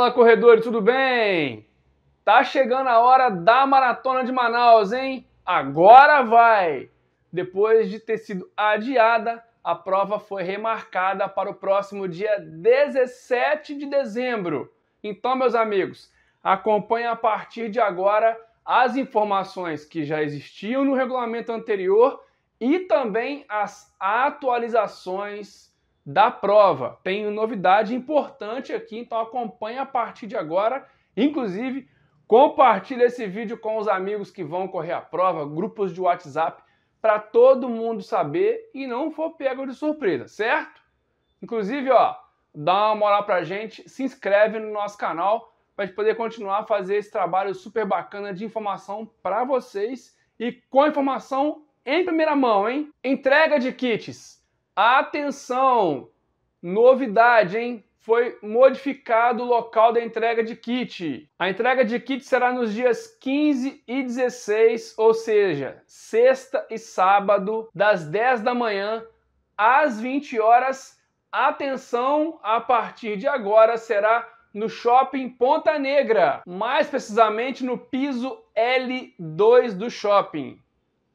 Fala corredores, tudo bem? Tá chegando a hora da maratona de Manaus, hein? Agora vai! Depois de ter sido adiada, a prova foi remarcada para o próximo dia 17 de dezembro. Então, meus amigos, acompanhe a partir de agora as informações que já existiam no regulamento anterior e também as atualizações da prova. Tem novidade importante aqui, então acompanhe a partir de agora. Inclusive, compartilhe esse vídeo com os amigos que vão correr a prova, grupos de WhatsApp, para todo mundo saber e não for pego de surpresa, certo? Inclusive, ó, dá uma moral pra gente, se inscreve no nosso canal para gente poder continuar a fazer esse trabalho super bacana de informação para vocês e com informação em primeira mão, hein? Entrega de kits Atenção! Novidade, hein? Foi modificado o local da entrega de kit. A entrega de kit será nos dias 15 e 16, ou seja, sexta e sábado, das 10 da manhã às 20 horas. Atenção, a partir de agora será no shopping Ponta Negra, mais precisamente no piso L2 do shopping.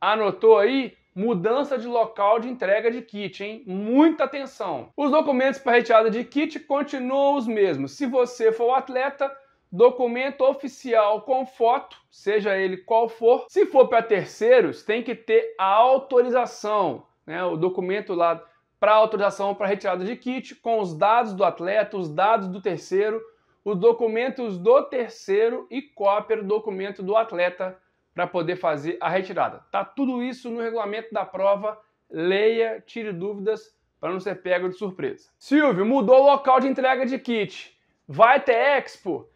Anotou aí? Mudança de local de entrega de kit, hein? Muita atenção! Os documentos para retirada de kit continuam os mesmos. Se você for o atleta, documento oficial com foto, seja ele qual for. Se for para terceiros, tem que ter a autorização, né? O documento lá para autorização para retirada de kit com os dados do atleta, os dados do terceiro, os documentos do terceiro e cópia do documento do atleta para poder fazer a retirada. Tá tudo isso no regulamento da prova. Leia, tire dúvidas para não ser pego de surpresa. Silvio, mudou o local de entrega de kit. Vai ter expo?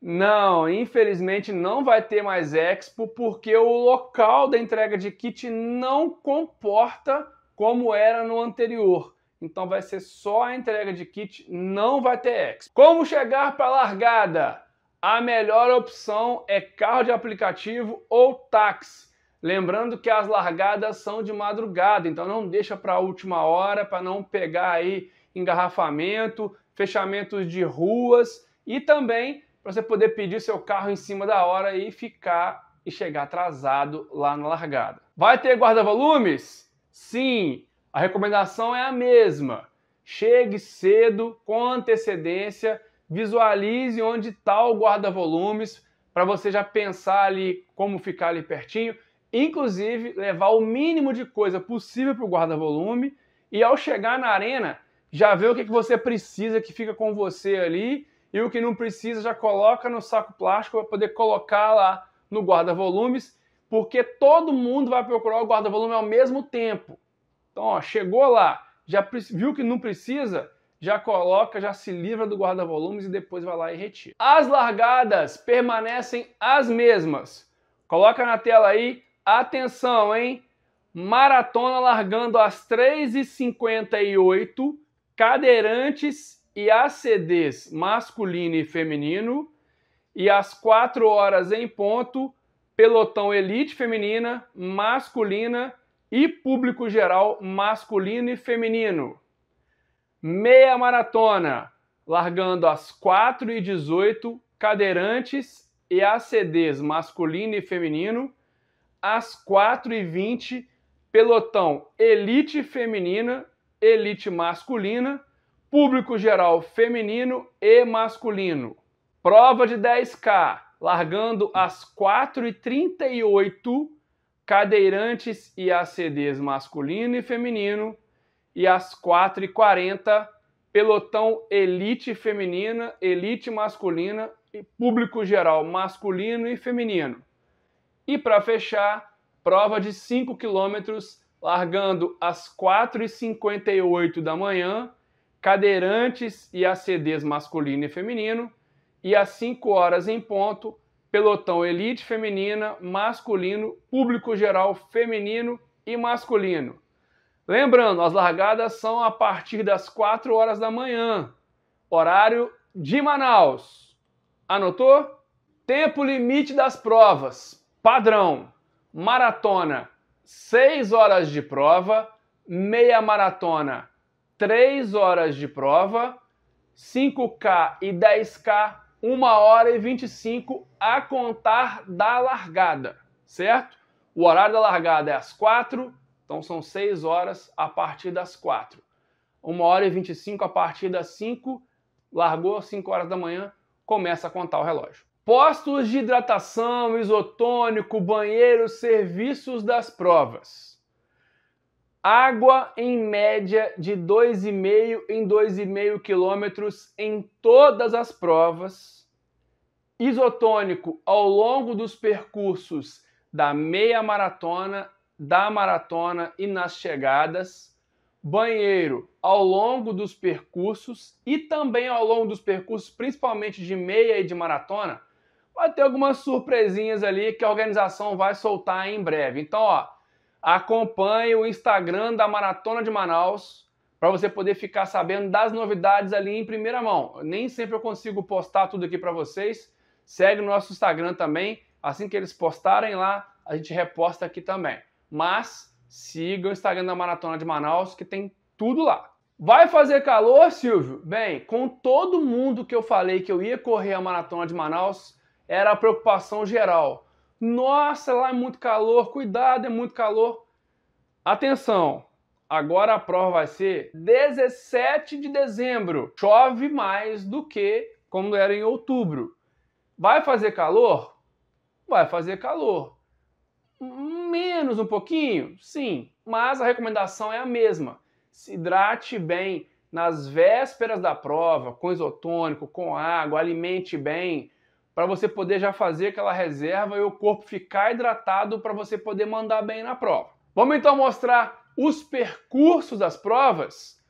Não, infelizmente não vai ter mais expo porque o local da entrega de kit não comporta como era no anterior. Então vai ser só a entrega de kit, não vai ter expo. Como chegar para a largada? a melhor opção é carro de aplicativo ou táxi. Lembrando que as largadas são de madrugada, então não deixa para a última hora para não pegar aí engarrafamento, fechamentos de ruas e também para você poder pedir seu carro em cima da hora e ficar e chegar atrasado lá na largada. Vai ter guarda-volumes? Sim, a recomendação é a mesma. Chegue cedo, com antecedência visualize onde está o guarda-volumes para você já pensar ali como ficar ali pertinho, inclusive levar o mínimo de coisa possível para o guarda-volume e ao chegar na arena já ver o que, que você precisa que fica com você ali e o que não precisa já coloca no saco plástico para poder colocar lá no guarda-volumes, porque todo mundo vai procurar o guarda-volume ao mesmo tempo. Então, ó, chegou lá, já viu que não precisa, já coloca, já se livra do guarda-volumes e depois vai lá e retira. As largadas permanecem as mesmas. Coloca na tela aí, atenção, hein? Maratona largando às 3h58, cadeirantes e ACDs masculino e feminino, e às 4 horas em ponto, pelotão elite feminina, masculina e público geral masculino e feminino. Meia maratona, largando às 4h18, cadeirantes e ACDs masculino e feminino. Às 4h20, pelotão elite feminina, elite masculina, público geral feminino e masculino. Prova de 10K, largando às 4h38, cadeirantes e ACDs masculino e feminino e às 4h40, pelotão elite feminina, elite masculina e público geral masculino e feminino. E para fechar, prova de 5 quilômetros largando às 4h58 da manhã, cadeirantes e ACDs masculino e feminino, e às 5 horas em ponto, pelotão elite feminina, masculino, público geral feminino e masculino. Lembrando, as largadas são a partir das 4 horas da manhã, horário de Manaus. Anotou? Tempo limite das provas: padrão, maratona, 6 horas de prova, meia maratona, 3 horas de prova, 5K e 10K, 1 hora e 25 a contar da largada, certo? O horário da largada é às 4 então são 6 horas a partir das 4. 1 hora e 25 a partir das 5, largou 5 horas da manhã, começa a contar o relógio. Postos de hidratação, isotônico, banheiro, serviços das provas. Água em média de 2,5 em 2,5 quilômetros em todas as provas. Isotônico ao longo dos percursos da meia maratona da maratona e nas chegadas, banheiro ao longo dos percursos e também ao longo dos percursos, principalmente de meia e de maratona, vai ter algumas surpresinhas ali que a organização vai soltar em breve. Então, ó, acompanhe o Instagram da Maratona de Manaus para você poder ficar sabendo das novidades ali em primeira mão. Nem sempre eu consigo postar tudo aqui para vocês. Segue o nosso Instagram também. Assim que eles postarem lá, a gente reposta aqui também mas siga o Instagram da Maratona de Manaus que tem tudo lá. Vai fazer calor, Silvio? Bem, com todo mundo que eu falei que eu ia correr a Maratona de Manaus, era a preocupação geral. Nossa, lá é muito calor, cuidado, é muito calor. Atenção, agora a prova vai ser 17 de dezembro. Chove mais do que quando era em outubro. Vai fazer calor? Vai fazer calor. Menos um pouquinho? Sim, mas a recomendação é a mesma. Se hidrate bem nas vésperas da prova, com isotônico, com água, alimente bem, para você poder já fazer aquela reserva e o corpo ficar hidratado para você poder mandar bem na prova. Vamos então mostrar os percursos das provas?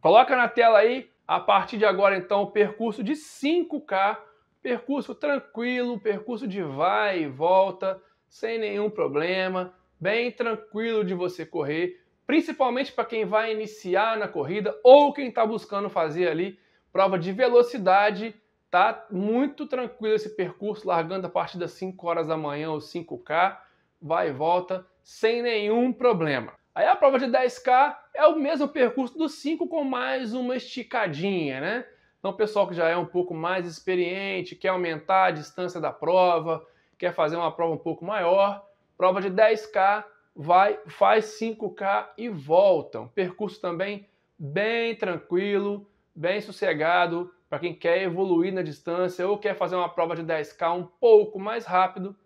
Coloca na tela aí, a partir de agora então, o percurso de 5K, percurso tranquilo, percurso de vai e volta, sem nenhum problema, bem tranquilo de você correr, principalmente para quem vai iniciar na corrida ou quem está buscando fazer ali prova de velocidade. Tá muito tranquilo esse percurso, largando a partir das 5 horas da manhã ou 5K, vai e volta sem nenhum problema. Aí a prova de 10K é o mesmo percurso dos 5 com mais uma esticadinha, né? Então, o pessoal que já é um pouco mais experiente, quer aumentar a distância da prova, quer fazer uma prova um pouco maior, prova de 10K, vai, faz 5K e volta. Um percurso também bem tranquilo, bem sossegado, para quem quer evoluir na distância ou quer fazer uma prova de 10K um pouco mais rápido,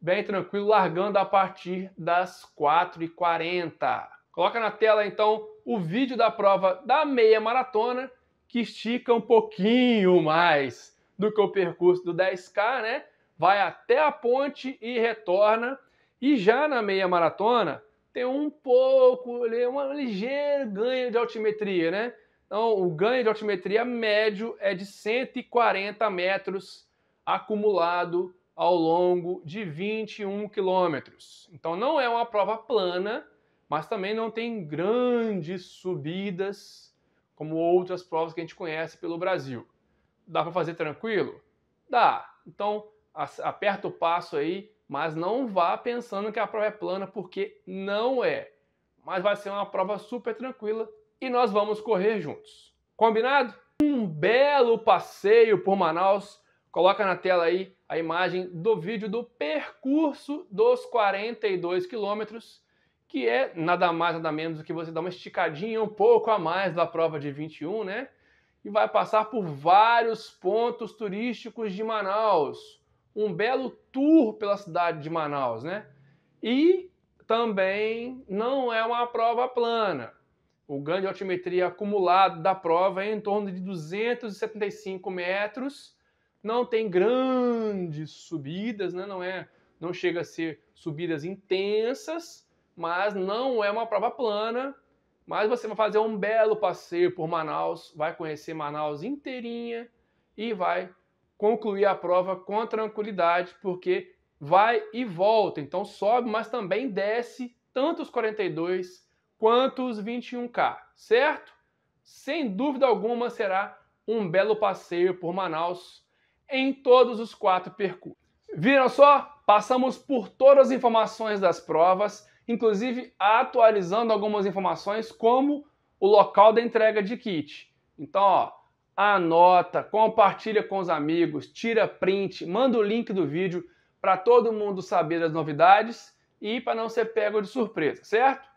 bem tranquilo, largando a partir das 4h40. Coloca na tela então o vídeo da prova da meia maratona, que estica um pouquinho mais do que o percurso do 10K, né? vai até a ponte e retorna. E já na meia maratona, tem um pouco, é um ligeiro ganho de altimetria, né? Então, o ganho de altimetria médio é de 140 metros acumulado ao longo de 21 quilômetros. Então, não é uma prova plana, mas também não tem grandes subidas como outras provas que a gente conhece pelo Brasil. Dá para fazer tranquilo? Dá. Então, aperta o passo aí, mas não vá pensando que a prova é plana, porque não é. Mas vai ser uma prova super tranquila e nós vamos correr juntos. Combinado? Um belo passeio por Manaus. Coloca na tela aí a imagem do vídeo do percurso dos 42 quilômetros, que é nada mais nada menos do que você dar uma esticadinha um pouco a mais da prova de 21, né? E vai passar por vários pontos turísticos de Manaus um belo tour pela cidade de Manaus, né? E também não é uma prova plana. O ganho de altimetria acumulado da prova é em torno de 275 metros. Não tem grandes subidas, né? não é, não chega a ser subidas intensas, mas não é uma prova plana. Mas você vai fazer um belo passeio por Manaus, vai conhecer Manaus inteirinha e vai concluir a prova com tranquilidade, porque vai e volta. Então sobe, mas também desce tanto os 42 quanto os 21K, certo? Sem dúvida alguma será um belo passeio por Manaus em todos os quatro percursos. Viram só? Passamos por todas as informações das provas, inclusive atualizando algumas informações como o local da entrega de kit. Então, ó, anota, compartilha com os amigos, tira print, manda o link do vídeo para todo mundo saber das novidades e para não ser pego de surpresa, certo?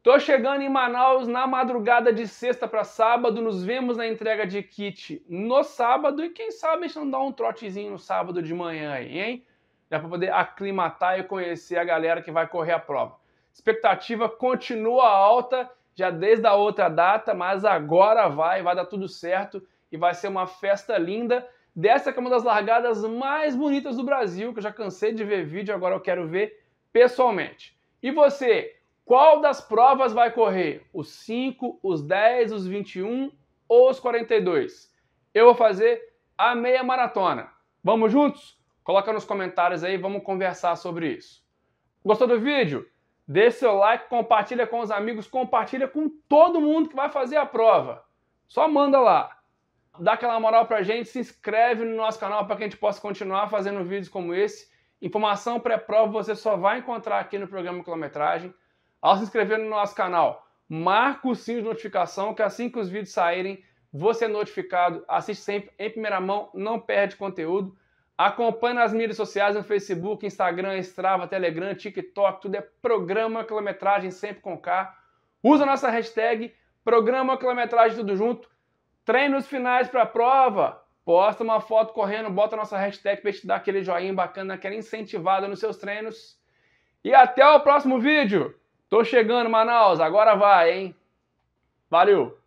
Tô chegando em Manaus na madrugada de sexta para sábado, nos vemos na entrega de kit no sábado e quem sabe a gente não dá um trotezinho no sábado de manhã aí, hein? Já para poder aclimatar e conhecer a galera que vai correr a prova. Expectativa continua alta já desde a outra data, mas agora vai, vai dar tudo certo e vai ser uma festa linda. Dessa que é uma das largadas mais bonitas do Brasil, que eu já cansei de ver vídeo, agora eu quero ver pessoalmente. E você, qual das provas vai correr? Os 5, os 10, os 21 ou os 42? Eu vou fazer a meia maratona. Vamos juntos? Coloca nos comentários aí, vamos conversar sobre isso. Gostou do vídeo? Deixe seu like, compartilha com os amigos, compartilha com todo mundo que vai fazer a prova. Só manda lá dá aquela moral pra gente, se inscreve no nosso canal para que a gente possa continuar fazendo vídeos como esse. Informação pré-prova você só vai encontrar aqui no programa Quilometragem. Ao se inscrever no nosso canal, marca o sininho de notificação, que assim que os vídeos saírem, você é notificado, assiste sempre em primeira mão, não perde conteúdo. Acompanhe nas mídias sociais, no Facebook, Instagram, Strava, Telegram, TikTok, tudo é Programa Quilometragem sempre com K. Usa a nossa hashtag Programa Quilometragem Tudo Junto Treinos finais para a prova. Posta uma foto correndo, bota nossa hashtag para te dar aquele joinha bacana, aquela incentivada nos seus treinos. E até o próximo vídeo. Tô chegando, Manaus. Agora vai, hein? Valeu!